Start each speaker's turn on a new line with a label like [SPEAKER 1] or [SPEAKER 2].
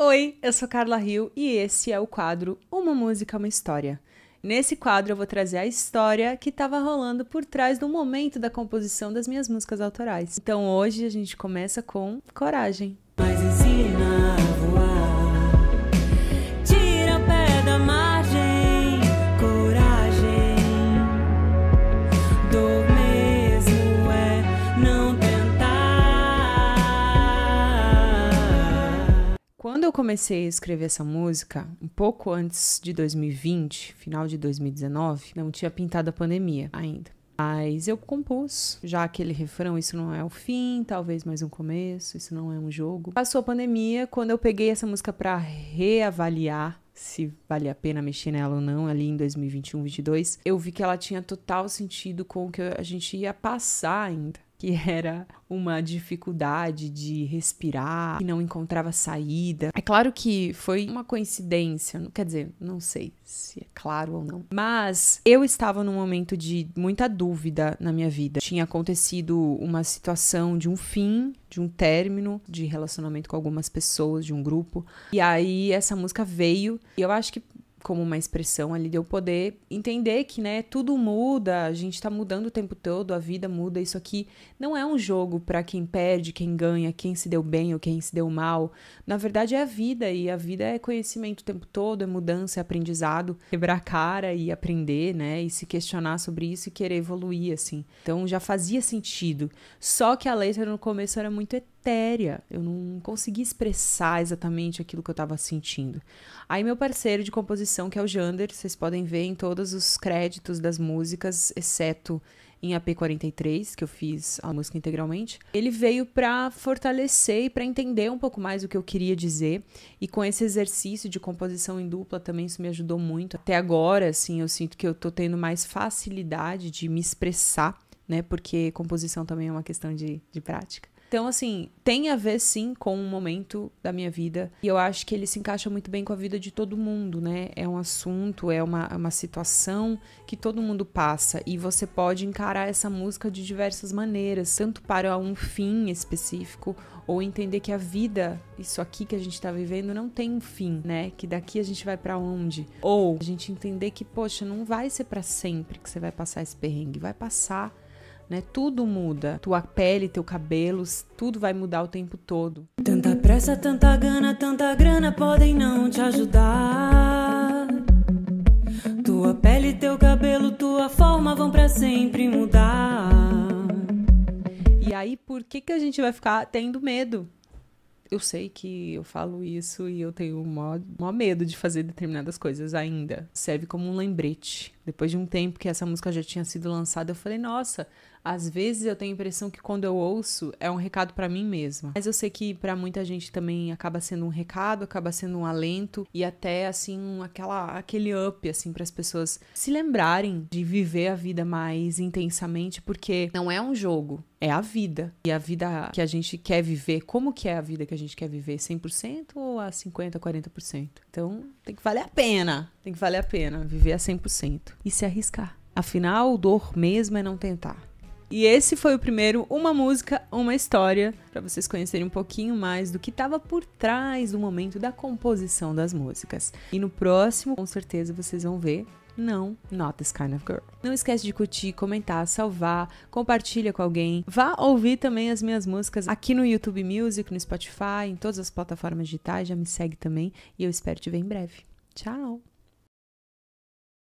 [SPEAKER 1] Oi, eu sou Carla Rio e esse é o quadro Uma Música, uma História. Nesse quadro eu vou trazer a história que estava rolando por trás do momento da composição das minhas músicas autorais. Então hoje a gente começa com Coragem. Mas ensina. eu comecei a escrever essa música, um pouco antes de 2020, final de 2019, não tinha pintado a pandemia ainda. Mas eu compus já aquele refrão: Isso não é o fim, talvez mais um começo, isso não é um jogo. Passou a pandemia, quando eu peguei essa música para reavaliar se vale a pena mexer nela ou não ali em 2021, 2022, eu vi que ela tinha total sentido com o que a gente ia passar ainda que era uma dificuldade de respirar, que não encontrava saída. É claro que foi uma coincidência, quer dizer, não sei se é claro ou não, mas eu estava num momento de muita dúvida na minha vida. Tinha acontecido uma situação de um fim, de um término de relacionamento com algumas pessoas, de um grupo, e aí essa música veio, e eu acho que como uma expressão ali de eu poder entender que, né, tudo muda, a gente tá mudando o tempo todo, a vida muda, isso aqui não é um jogo para quem perde, quem ganha, quem se deu bem ou quem se deu mal. Na verdade é a vida e a vida é conhecimento o tempo todo, é mudança, é aprendizado, quebrar a cara e aprender, né, e se questionar sobre isso e querer evoluir assim. Então já fazia sentido. Só que a letra no começo era muito eterna eu não consegui expressar exatamente aquilo que eu estava sentindo. Aí meu parceiro de composição, que é o Jander, vocês podem ver em todos os créditos das músicas, exceto em AP43, que eu fiz a música integralmente. Ele veio para fortalecer e para entender um pouco mais o que eu queria dizer. E com esse exercício de composição em dupla também isso me ajudou muito. Até agora, assim, eu sinto que eu tô tendo mais facilidade de me expressar, né? Porque composição também é uma questão de, de prática. Então, assim, tem a ver sim com um momento da minha vida. E eu acho que ele se encaixa muito bem com a vida de todo mundo, né? É um assunto, é uma, é uma situação que todo mundo passa. E você pode encarar essa música de diversas maneiras, tanto para um fim específico, ou entender que a vida, isso aqui que a gente tá vivendo, não tem um fim, né? Que daqui a gente vai para onde? Ou a gente entender que, poxa, não vai ser para sempre que você vai passar esse perrengue, vai passar né? Tudo muda. Tua pele, teu cabelo, tudo vai mudar o tempo todo. Tanta pressa, tanta gana, tanta grana podem não te ajudar. Tua pele, teu cabelo, tua forma vão para sempre mudar. E aí, por que que a gente vai ficar tendo medo? eu sei que eu falo isso e eu tenho o maior, medo de fazer determinadas coisas ainda. Serve como um lembrete. Depois de um tempo que essa música já tinha sido lançada, eu falei, nossa, às vezes eu tenho a impressão que quando eu ouço é um recado para mim mesma. Mas eu sei que para muita gente também acaba sendo um recado, acaba sendo um alento e até assim aquela aquele up assim para as pessoas se lembrarem de viver a vida mais intensamente, porque não é um jogo, é a vida. E a vida que a gente quer viver, como que é a vida que a gente quer viver? 100% ou a 50, 40%? Então, tem que valer a pena. Tem que valer a pena viver a 100% e se arriscar. Afinal, dor mesmo é não tentar. E esse foi o primeiro Uma Música, Uma História, para vocês conhecerem um pouquinho mais do que estava por trás do momento da composição das músicas. E no próximo, com certeza, vocês vão ver não Not This Kind of Girl. Não esquece de curtir, comentar, salvar, compartilha com alguém. Vá ouvir também as minhas músicas aqui no YouTube Music, no Spotify, em todas as plataformas digitais. Já me segue também e eu espero te ver em breve. Tchau!